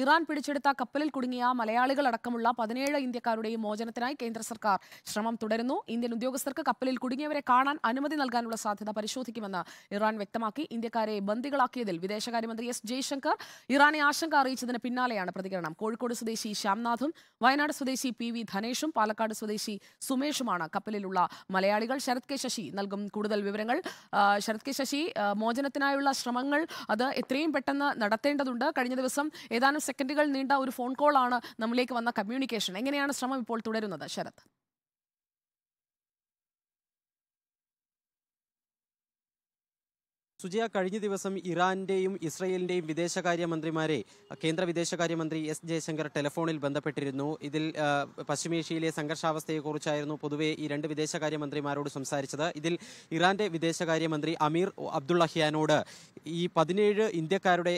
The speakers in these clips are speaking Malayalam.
ഇറാൻ പിടിച്ചെടുത്ത കപ്പലിൽ കുടുങ്ങിയ മലയാളികൾ അടക്കമുള്ള പതിനേഴ് ഇന്ത്യക്കാരുടെയും മോചനത്തിനായി കേന്ദ്ര സർക്കാർ ശ്രമം തുടരുന്നു ഇന്ത്യൻ ഉദ്യോഗസ്ഥർക്ക് കപ്പലിൽ കുടുങ്ങിയവരെ കാണാൻ അനുമതി നൽകാനുള്ള സാധ്യത പരിശോധിക്കുമെന്ന് ഇറാൻ വ്യക്തമാക്കി ഇന്ത്യക്കാരെ ബന്ദികളാക്കിയതിൽ വിദേശകാര്യമന്ത്രി എസ് ജയശങ്കർ ഇറാനെ ആശങ്ക അറിയിച്ചതിന് പിന്നാലെയാണ് പ്രതികരണം കോഴിക്കോട് സ്വദേശി ശ്യാംനാഥും വയനാട് സ്വദേശി പി വി ധനേഷും പാലക്കാട് സ്വദേശി സുമേഷുമാണ് കപ്പലിലുള്ള മലയാളികൾ ശരത് കെ ശശി നൽകും കൂടുതൽ വിവരങ്ങൾ ശരത് കെ ശശി മോചനത്തിനായുള്ള ശ്രമങ്ങൾ അത് എത്രയും പെട്ടെന്ന് നടത്തേണ്ടതുണ്ട് കഴിഞ്ഞ ദിവസം ഏതാനും സെക്കൻഡുകൾ നീണ്ട ഒരു ഫോൺ കോളാണ് നമ്മളിലേക്ക് വന്ന കമ്മ്യൂണിക്കേഷൻ എങ്ങനെയാണ് ശ്രമം ഇപ്പോൾ തുടരുന്നത് ശരത് സുജയ കഴിഞ്ഞ ദിവസം ഇറാന്റെയും ഇസ്രയേലിന്റെയും വിദേശകാര്യമന്ത്രിമാരെ കേന്ദ്ര വിദേശകാര്യമന്ത്രി എസ് ജയശങ്കർ ടെലഫോണിൽ ബന്ധപ്പെട്ടിരുന്നു ഇതിൽ പശ്ചിമേഷ്യയിലെ സംഘർഷാവസ്ഥയെക്കുറിച്ചായിരുന്നു പൊതുവെ ഈ രണ്ട് വിദേശകാര്യമന്ത്രിമാരോട് സംസാരിച്ചത് ഇതിൽ ഇറാന്റെ വിദേശകാര്യമന്ത്രി അമീർ അബ്ദുള്ളഹിയാനോട് ഈ പതിനേഴ് ഇന്ത്യക്കാരുടെ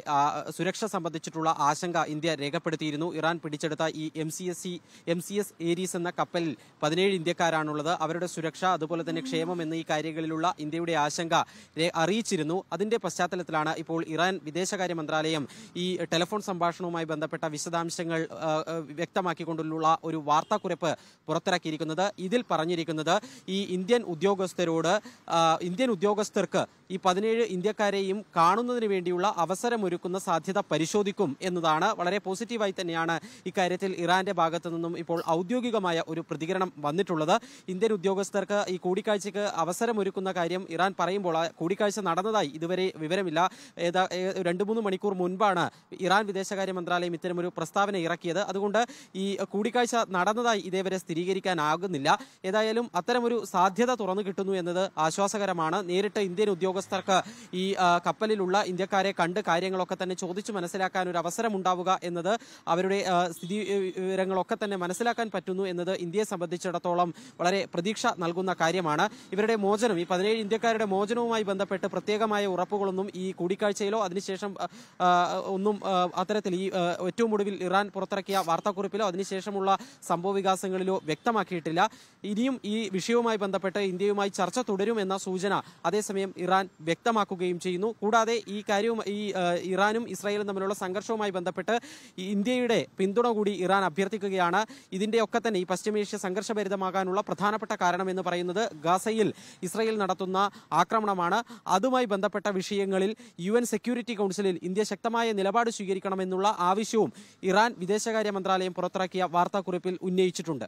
സുരക്ഷ സംബന്ധിച്ചിട്ടുള്ള ആശങ്ക ഇന്ത്യ രേഖപ്പെടുത്തിയിരുന്നു ഇറാൻ പിടിച്ചെടുത്ത ഈ M C S C M C S Aries എന്ന കപ്പലിൽ പതിനേഴ് ഇന്ത്യക്കാരാണുള്ളത് അവരുടെ സുരക്ഷ അതുപോലെ തന്നെ ക്ഷേമം എന്ന ഈ കാര്യങ്ങളിലുള്ള ഇന്ത്യയുടെ ആശങ്ക അറിയിച്ചിരുന്നു വന്നു അതിന്റെ പശ്ചാത്തലത്തിലാണ് ഇപ്പോൾ ഇറാൻ വിദേശകാര്യ മന്ത്രാലയം ഈ ടെലിഫോൺ സംഭാഷണവുമായി ബന്ധപ്പെട്ട വിശദാംശങ്ങൾ വ്യക്തമാക്കിക്കൊണ്ടുള്ള ഒരു വാർത്താക്കുറിപ്പ് പുറത്തിറക്കിയിരിക്കുന്നത് ഇതിൽ പറഞ്ഞിരിക്കുന്നത് ഈ ഇന്ത്യൻ ഉദ്യോഗസ്ഥരോട് ഇന്ത്യൻ ഉദ്യോഗസ്ഥർക്ക് ഈ പതിനേഴ് ഇന്ത്യക്കാരെയും കാണുന്നതിന് വേണ്ടിയുള്ള അവസരമൊരുക്കുന്ന സാധ്യത പരിശോധിക്കും എന്നതാണ് വളരെ പോസിറ്റീവായി തന്നെയാണ് ഇക്കാര്യത്തിൽ ഇറാന്റെ ഭാഗത്തു നിന്നും ഇപ്പോൾ ഔദ്യോഗികമായ ഒരു പ്രതികരണം വന്നിട്ടുള്ളത് ഇന്ത്യൻ ഉദ്യോഗസ്ഥർക്ക് ഈ കൂടിക്കാഴ്ചയ്ക്ക് അവസരമൊരുക്കുന്ന കാര്യം ഇറാൻ പറയുമ്പോൾ കൂടിക്കാഴ്ച നടന്നതായി ഇതുവരെ വിവരമില്ല ഏതാ രണ്ട് മൂന്ന് മണിക്കൂർ മുൻപാണ് ഇറാൻ വിദേശകാര്യ മന്ത്രാലയം ഇത്തരമൊരു പ്രസ്താവന ഇറക്കിയത് അതുകൊണ്ട് ഈ കൂടിക്കാഴ്ച നടന്നതായി ഇതേവരെ സ്ഥിരീകരിക്കാനാകുന്നില്ല ഏതായാലും അത്തരമൊരു സാധ്യത തുറന്നു കിട്ടുന്നു എന്നത് ആശ്വാസകരമാണ് നേരിട്ട് ഇന്ത്യൻ ഉദ്യോഗ ഉദ്യോഗസ്ഥർക്ക് ഈ കപ്പലിലുള്ള ഇന്ത്യക്കാരെ കണ്ട് കാര്യങ്ങളൊക്കെ തന്നെ ചോദിച്ചു മനസ്സിലാക്കാൻ ഒരു അവസരം ഉണ്ടാവുക എന്നത് അവരുടെ സ്ഥിതി വിവരങ്ങളൊക്കെ തന്നെ മനസ്സിലാക്കാൻ പറ്റുന്നു എന്നത് ഇന്ത്യയെ സംബന്ധിച്ചിടത്തോളം വളരെ പ്രതീക്ഷ നൽകുന്ന കാര്യമാണ് ഇവരുടെ മോചനം ഈ പതിനേഴ് ഇന്ത്യക്കാരുടെ മോചനവുമായി ബന്ധപ്പെട്ട് പ്രത്യേകമായ ഉറപ്പുകളൊന്നും ഈ കൂടിക്കാഴ്ചയിലോ അതിനുശേഷം ഒന്നും അത്തരത്തിൽ ഈ ഏറ്റവും ഒടുവിൽ ഇറാൻ പുറത്തിറക്കിയ വാർത്താക്കുറിപ്പിലോ അതിനുശേഷമുള്ള സംഭവ വികാസങ്ങളിലോ വ്യക്തമാക്കിയിട്ടില്ല ഇനിയും ഈ വിഷയവുമായി ബന്ധപ്പെട്ട് ഇന്ത്യയുമായി ചർച്ച തുടരുമെന്ന സൂചന അതേസമയം ഇറാൻ ഇറാൻ വ്യക്തമാക്കുകയും ചെയ്യുന്നു കൂടാതെ ഈ കാര്യവും ഈ ഇറാനും ഇസ്രായേലും തമ്മിലുള്ള സംഘർഷവുമായി ബന്ധപ്പെട്ട് ഇന്ത്യയുടെ പിന്തുണ കൂടി ഇറാൻ അഭ്യർത്ഥിക്കുകയാണ് ഇതിൻ്റെയൊക്കെ തന്നെ ഈ പശ്ചിമേഷ്യ സംഘർഷഭരിതമാകാനുള്ള പ്രധാനപ്പെട്ട കാരണം എന്ന് പറയുന്നത് ഗാസയിൽ ഇസ്രായേൽ നടത്തുന്ന ആക്രമണമാണ് അതുമായി ബന്ധപ്പെട്ട വിഷയങ്ങളിൽ യു എൻ സെക്യൂരിറ്റി കൗൺസിലിൽ ഇന്ത്യ ശക്തമായ നിലപാട് സ്വീകരിക്കണമെന്നുള്ള ആവശ്യവും ഇറാൻ വിദേശകാര്യ മന്ത്രാലയം പുറത്തിറക്കിയ വാർത്താക്കുറിപ്പിൽ ഉന്നയിച്ചിട്ടുണ്ട്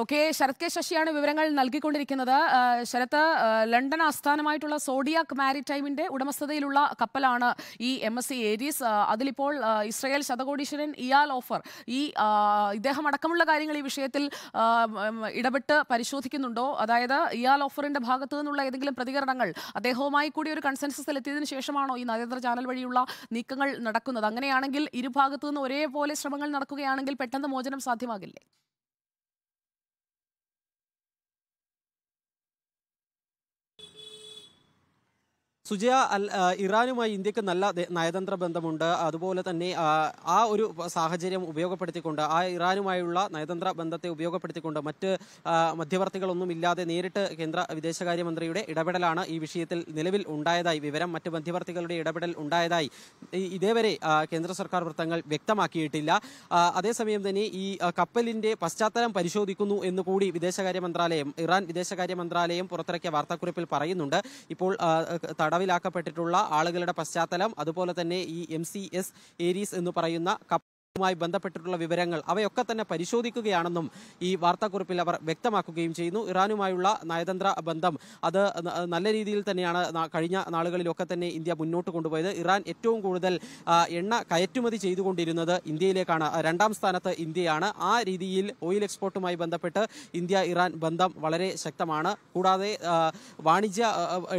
ഓക്കെ ശരത് കെ ശശിയാണ് വിവരങ്ങൾ നൽകിക്കൊണ്ടിരിക്കുന്നത് ശരത് ലണ്ടൻ ആസ്ഥാനമായിട്ടുള്ള സോഡിയാക് മാരിടൈമിന്റെ ഉടമസ്ഥതയിലുള്ള കപ്പലാണ് ഈ എം എസ് സി ഏരീസ് അതിലിപ്പോൾ ഇസ്രയേൽ ശതകോടീശ്വരൻ ഇയാൽ ഓഫർ ഈ ഇദ്ദേഹം അടക്കമുള്ള കാര്യങ്ങൾ ഈ വിഷയത്തിൽ ഇടപെട്ട് പരിശോധിക്കുന്നുണ്ടോ അതായത് ഇയാൽ ഓഫറിന്റെ ഭാഗത്തു നിന്നുള്ള ഏതെങ്കിലും പ്രതികരണങ്ങൾ അദ്ദേഹവുമായി കൂടി ഒരു കൺസെൻസസിൽ എത്തിയതിനു ശേഷമാണോ ഈ നയതന്ത്ര ചാനൽ വഴിയുള്ള നീക്കങ്ങൾ നടക്കുന്നത് അങ്ങനെയാണെങ്കിൽ ഇരുഭാഗത്തു നിന്ന് ഒരേപോലെ ശ്രമങ്ങൾ നടക്കുകയാണെങ്കിൽ പെട്ടെന്ന് മോചനം സാധ്യമാകില്ലേ സുജയ അൽ ഇറാനുമായി ഇന്ത്യക്ക് നല്ല നയതന്ത്ര ബന്ധമുണ്ട് അതുപോലെ തന്നെ ആ ഒരു സാഹചര്യം ഉപയോഗപ്പെടുത്തിക്കൊണ്ട് ആ ഇറാനുമായുള്ള നയതന്ത്ര ബന്ധത്തെ ഉപയോഗപ്പെടുത്തിക്കൊണ്ട് മറ്റ് മധ്യവർത്തികളൊന്നും ഇല്ലാതെ നേരിട്ട് കേന്ദ്ര വിദേശകാര്യമന്ത്രിയുടെ ഇടപെടലാണ് ഈ വിഷയത്തിൽ നിലവിൽ ഉണ്ടായതായി വിവരം മറ്റ് മധ്യവർത്തികളുടെ ഇടപെടൽ ഉണ്ടായതായി ഇതേവരെ കേന്ദ്ര സർക്കാർ വൃത്തങ്ങൾ വ്യക്തമാക്കിയിട്ടില്ല അതേസമയം തന്നെ ഈ കപ്പലിന്റെ പശ്ചാത്തലം പരിശോധിക്കുന്നു എന്ന് കൂടി വിദേശകാര്യ മന്ത്രാലയം ഇറാൻ വിദേശകാര്യ മന്ത്രാലയം പുറത്തിറക്കിയ വാർത്താക്കുറിപ്പിൽ പറയുന്നുണ്ട് ഇപ്പോൾ തടവ് തടവിലാക്കപ്പെട്ടിട്ടുള്ള ആളുകളുടെ പശ്ചാത്തലം അതുപോലെ തന്നെ ഈ എം സി എസ് ഏരീസ് എന്ന് പറയുന്ന ുമായി ബന്ധപ്പെട്ടിട്ടുള്ള വിവരങ്ങൾ അവയൊക്കെ തന്നെ പരിശോധിക്കുകയാണെന്നും ഈ വാർത്താക്കുറിപ്പിൽ അവർ വ്യക്തമാക്കുകയും ചെയ്യുന്നു ഇറാനുമായുള്ള നയതന്ത്ര ബന്ധം അത് നല്ല രീതിയിൽ തന്നെയാണ് കഴിഞ്ഞ നാളുകളിലൊക്കെ തന്നെ ഇന്ത്യ മുന്നോട്ട് കൊണ്ടുപോയത് ഇറാൻ ഏറ്റവും കൂടുതൽ എണ്ണ കയറ്റുമതി ചെയ്തുകൊണ്ടിരുന്നത് ഇന്ത്യയിലേക്കാണ് രണ്ടാം സ്ഥാനത്ത് ഇന്ത്യയാണ് ആ രീതിയിൽ ഓയിൽ എക്സ്പോർട്ടുമായി ബന്ധപ്പെട്ട് ഇന്ത്യ ഇറാൻ ബന്ധം വളരെ ശക്തമാണ് കൂടാതെ വാണിജ്യ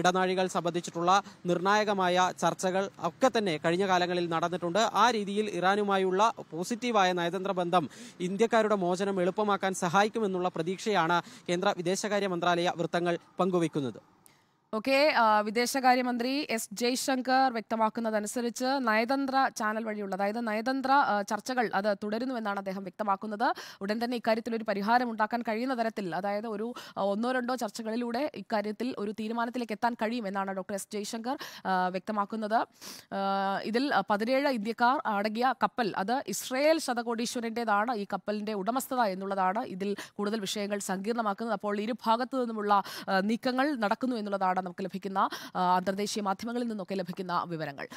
ഇടനാഴികൾ സംബന്ധിച്ചിട്ടുള്ള നിർണായകമായ ചർച്ചകൾ ഒക്കെ തന്നെ കഴിഞ്ഞ കാലങ്ങളിൽ നടന്നിട്ടുണ്ട് ആ രീതിയിൽ ഇറാനുമായുള്ള പോസിറ്റീവായ നയതന്ത്ര ബന്ധം ഇന്ത്യക്കാരുടെ മോചനം എളുപ്പമാക്കാൻ സഹായിക്കുമെന്നുള്ള പ്രതീക്ഷയാണ് കേന്ദ്ര വിദേശകാര്യ മന്ത്രാലയ വൃത്തങ്ങൾ പങ്കുവയ്ക്കുന്നത് ഓക്കെ വിദേശകാര്യമന്ത്രി എസ് ജയശങ്കർ വ്യക്തമാക്കുന്നതനുസരിച്ച് നയതന്ത്ര ചാനൽ വഴിയുള്ള അതായത് നയതന്ത്ര ചർച്ചകൾ അത് തുടരുന്നുവെന്നാണ് അദ്ദേഹം വ്യക്തമാക്കുന്നത് ഉടൻ തന്നെ ഇക്കാര്യത്തിൽ ഒരു പരിഹാരം ഉണ്ടാക്കാൻ കഴിയുന്ന തരത്തിൽ അതായത് ഒരു ഒന്നോ രണ്ടോ ചർച്ചകളിലൂടെ ഇക്കാര്യത്തിൽ ഒരു തീരുമാനത്തിലേക്ക് എത്താൻ കഴിയുമെന്നാണ് ഡോക്ടർ എസ് ജയശങ്കർ വ്യക്തമാക്കുന്നത് ഇതിൽ പതിനേഴ് ഇന്ത്യക്കാർ അടങ്ങിയ കപ്പൽ അത് ഇസ്രയേൽ ശതകോടീശ്വരൻ്റെതാണ് ഈ കപ്പലിൻ്റെ ഉടമസ്ഥത എന്നുള്ളതാണ് ഇതിൽ കൂടുതൽ വിഷയങ്ങൾ സങ്കീർണമാക്കുന്നത് അപ്പോൾ ഇരുഭാഗത്തു നിന്നുമുള്ള നീക്കങ്ങൾ നടക്കുന്നു എന്നുള്ളതാണ് നിന്നാണ് നമുക്ക് ലഭിക്കുന്ന അന്തർദേശീയ മാധ്യമങ്ങളിൽ നിന്നൊക്കെ ലഭിക്കുന്ന വിവരങ്ങൾ